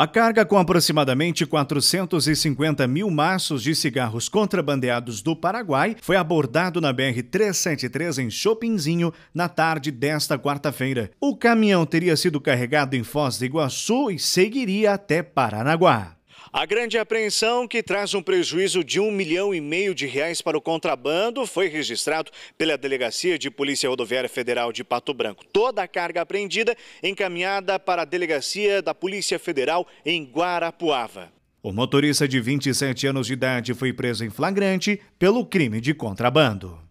A carga com aproximadamente 450 mil maços de cigarros contrabandeados do Paraguai foi abordado na BR-373 em Chopinzinho na tarde desta quarta-feira. O caminhão teria sido carregado em Foz do Iguaçu e seguiria até Paranaguá. A grande apreensão, que traz um prejuízo de um milhão e meio de reais para o contrabando, foi registrado pela Delegacia de Polícia Rodoviária Federal de Pato Branco. Toda a carga apreendida encaminhada para a Delegacia da Polícia Federal em Guarapuava. O motorista de 27 anos de idade foi preso em flagrante pelo crime de contrabando.